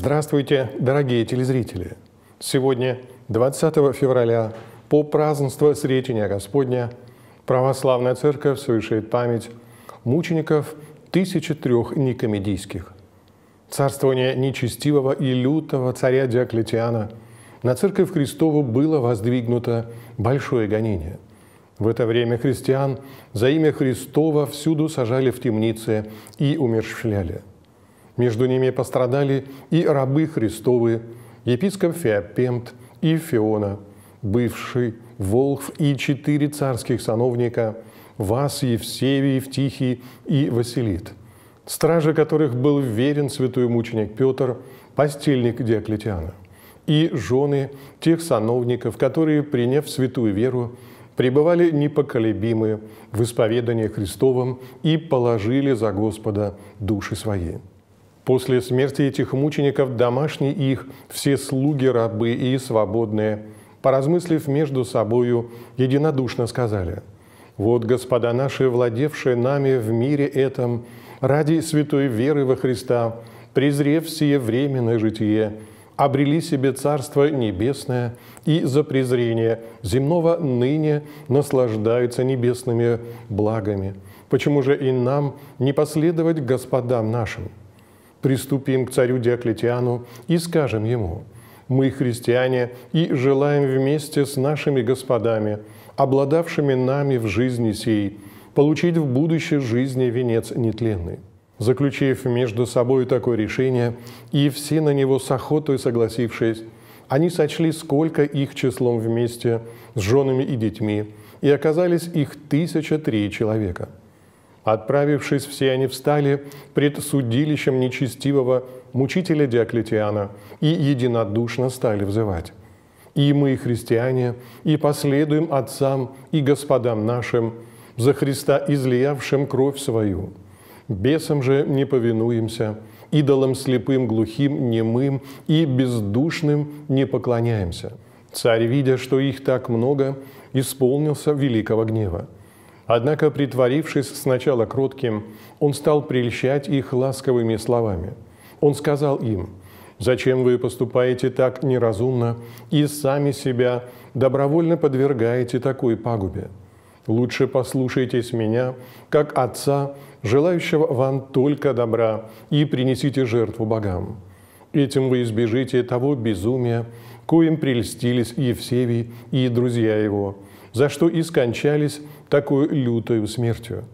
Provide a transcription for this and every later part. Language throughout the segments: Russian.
Здравствуйте, дорогие телезрители! Сегодня, 20 февраля, по празднеству Сретения Господня, Православная Церковь совершает память мучеников 1003 никомедийских. Царствование нечестивого и лютого царя Диоклетиана на Церковь Христову было воздвигнуто большое гонение. В это время христиан за имя Христова всюду сажали в темницы и умерщвляли – между ними пострадали и рабы Христовы, епископ Феопемт и Феона, бывший Волхв и четыре царских сановника – Вас, и Евсевий, Евтихий и Василит, стражи которых был верен святой мученик Петр, постельник Диоклетиана, и жены тех сановников, которые, приняв святую веру, пребывали непоколебимы в исповедании Христовом и положили за Господа души свои. После смерти этих мучеников домашние их, все слуги, рабы и свободные, поразмыслив между собою, единодушно сказали, «Вот, господа наши, владевшие нами в мире этом, ради святой веры во Христа, презрев сие временное житие, обрели себе Царство Небесное и за презрение земного ныне наслаждаются небесными благами. Почему же и нам не последовать господам нашим?» приступим к царю Диоклетиану и скажем ему, мы христиане и желаем вместе с нашими господами, обладавшими нами в жизни сей, получить в будущей жизни венец нетленный. Заключив между собой такое решение, и все на него с охотой согласившись, они сочли, сколько их числом вместе с женами и детьми, и оказались их тысяча три человека – Отправившись, все они встали пред судилищем нечестивого мучителя Диоклетиана и единодушно стали взывать. И мы, христиане, и последуем отцам и господам нашим, за Христа излиявшим кровь свою. Бесам же не повинуемся, идолам слепым, глухим, немым и бездушным не поклоняемся». Царь, видя, что их так много, исполнился великого гнева – Однако, притворившись сначала кротким, он стал прельщать их ласковыми словами. Он сказал им, «Зачем вы поступаете так неразумно и сами себя добровольно подвергаете такой пагубе? Лучше послушайтесь меня, как отца, желающего вам только добра, и принесите жертву богам. Этим вы избежите того безумия, коим прельстились Евсевий и друзья его, за что и скончались такую лютую смертью.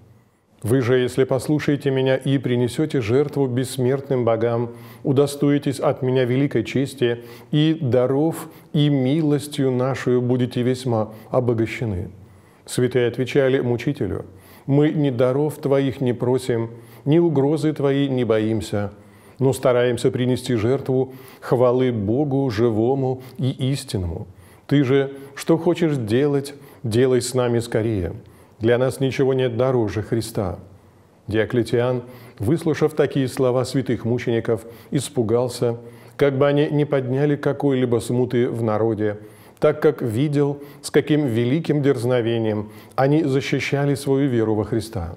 Вы же, если послушаете меня и принесете жертву бессмертным богам, удостоитесь от меня великой чести, и даров и милостью нашою будете весьма обогащены». Святые отвечали мучителю, «Мы ни даров твоих не просим, ни угрозы твои не боимся, но стараемся принести жертву хвалы Богу живому и истинному. Ты же, что хочешь делать, делай с нами скорее. Для нас ничего нет дороже Христа». Диоклетиан, выслушав такие слова святых мучеников, испугался, как бы они не подняли какой-либо смуты в народе, так как видел, с каким великим дерзновением они защищали свою веру во Христа.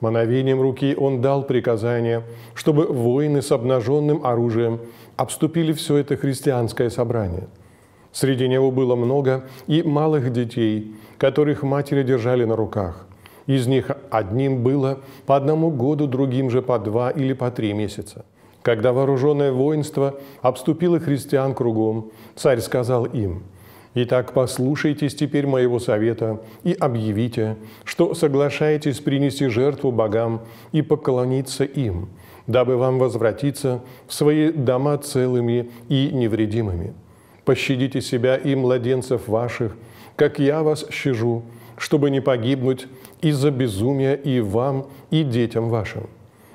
Мановением руки он дал приказание, чтобы воины с обнаженным оружием обступили все это христианское собрание – Среди него было много и малых детей, которых матери держали на руках. Из них одним было по одному году, другим же по два или по три месяца. Когда вооруженное воинство обступило христиан кругом, царь сказал им, «Итак, послушайтесь теперь моего совета и объявите, что соглашаетесь принести жертву богам и поклониться им, дабы вам возвратиться в свои дома целыми и невредимыми». Пощадите себя и младенцев ваших, как я вас щажу, чтобы не погибнуть из-за безумия и вам, и детям вашим.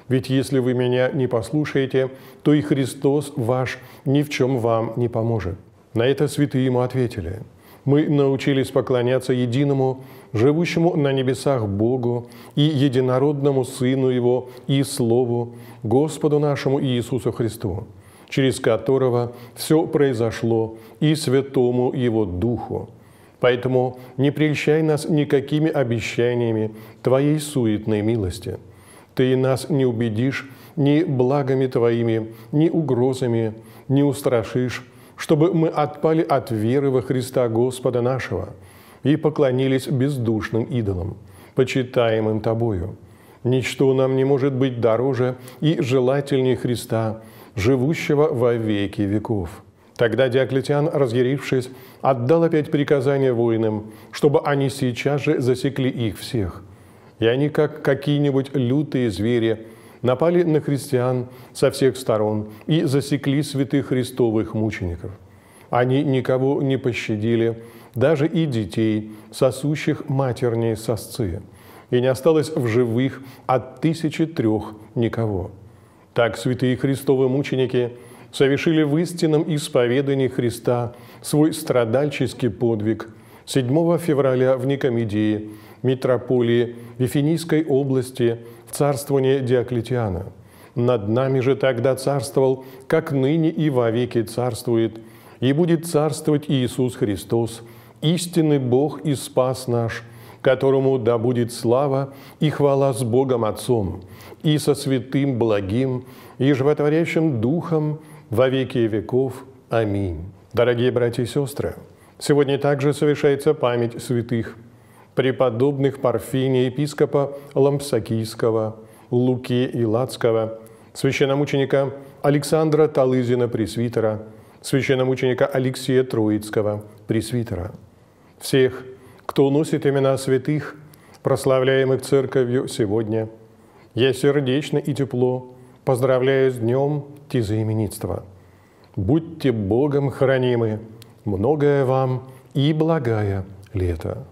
Ведь если вы меня не послушаете, то и Христос ваш ни в чем вам не поможет». На это святые ему ответили. «Мы научились поклоняться единому, живущему на небесах Богу и единородному Сыну Его и Слову, Господу нашему Иисусу Христу, через которого все произошло, и Святому Его Духу. Поэтому не прельщай нас никакими обещаниями Твоей суетной милости. Ты нас не убедишь ни благами Твоими, ни угрозами, не устрашишь, чтобы мы отпали от веры во Христа Господа нашего и поклонились бездушным идолам, почитаемым Тобою. Ничто нам не может быть дороже и желательнее Христа – живущего во веки веков. Тогда Диоклетиан, разъярившись, отдал опять приказание воинам, чтобы они сейчас же засекли их всех. И они, как какие-нибудь лютые звери, напали на христиан со всех сторон и засекли святых христовых мучеников. Они никого не пощадили, даже и детей, сосущих матерней сосцы, и не осталось в живых от тысячи трех никого. Так святые Христовы мученики совершили в истинном исповедании Христа свой страдальческий подвиг 7 февраля в Никомедии, митрополии Вифинийской области в царствовании Диоклетиана. Над нами же тогда царствовал, как ныне и вовеки царствует, и будет царствовать Иисус Христос, истинный Бог и Спас наш – которому да будет слава и хвала с Богом Отцом, и со святым благим, и животворящим Духом во веки веков. Аминь. Дорогие братья и сестры, сегодня также совершается память святых, преподобных Парфения, епископа Лампсакийского, Луки и Лацкого, священномученика Александра Талызина, пресвитера, священномученика Алексея Троицкого, пресвитера. Всех – кто уносит имена святых, прославляемых Церковью сегодня, я сердечно и тепло поздравляю с днем тезаименитства. Будьте Богом хранимы, многое вам и благая лето.